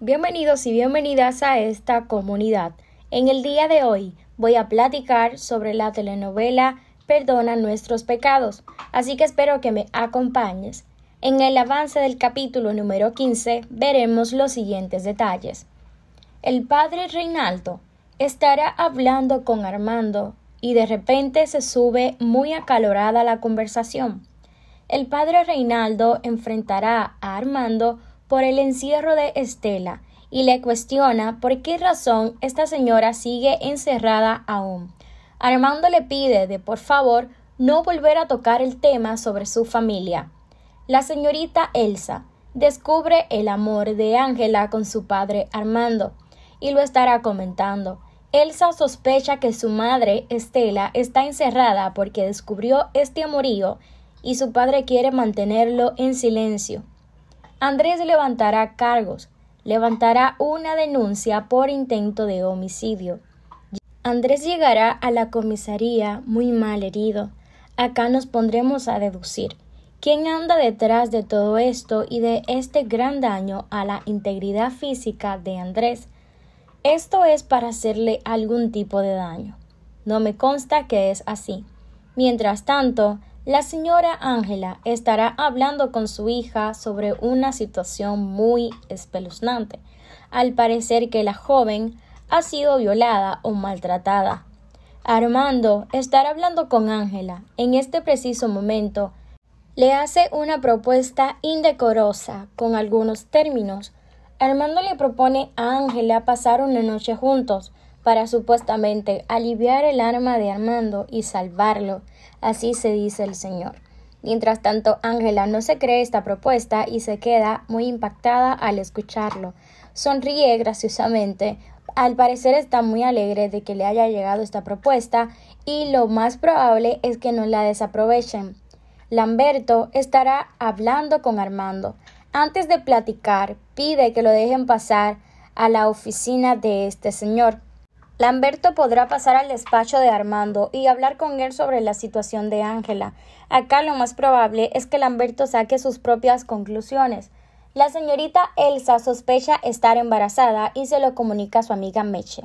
Bienvenidos y bienvenidas a esta comunidad. En el día de hoy voy a platicar sobre la telenovela Perdona nuestros pecados, así que espero que me acompañes. En el avance del capítulo número 15 veremos los siguientes detalles. El padre Reinaldo estará hablando con Armando y de repente se sube muy acalorada la conversación. El padre Reinaldo enfrentará a Armando por el encierro de Estela y le cuestiona por qué razón esta señora sigue encerrada aún. Armando le pide de por favor no volver a tocar el tema sobre su familia. La señorita Elsa descubre el amor de Ángela con su padre Armando y lo estará comentando. Elsa sospecha que su madre, Estela, está encerrada porque descubrió este amorío y su padre quiere mantenerlo en silencio. Andrés levantará cargos, levantará una denuncia por intento de homicidio. Andrés llegará a la comisaría muy mal herido. Acá nos pondremos a deducir quién anda detrás de todo esto y de este gran daño a la integridad física de Andrés. Esto es para hacerle algún tipo de daño. No me consta que es así. Mientras tanto, la señora Ángela estará hablando con su hija sobre una situación muy espeluznante. Al parecer que la joven ha sido violada o maltratada. Armando estará hablando con Ángela. En este preciso momento le hace una propuesta indecorosa con algunos términos. Armando le propone a Ángela pasar una noche juntos, para supuestamente aliviar el arma de Armando y salvarlo, así se dice el señor. Mientras tanto, Ángela no se cree esta propuesta y se queda muy impactada al escucharlo. Sonríe graciosamente, al parecer está muy alegre de que le haya llegado esta propuesta y lo más probable es que no la desaprovechen. Lamberto estará hablando con Armando. Antes de platicar, pide que lo dejen pasar a la oficina de este señor. Lamberto podrá pasar al despacho de Armando y hablar con él sobre la situación de Ángela. Acá lo más probable es que Lamberto saque sus propias conclusiones. La señorita Elsa sospecha estar embarazada y se lo comunica a su amiga Meche.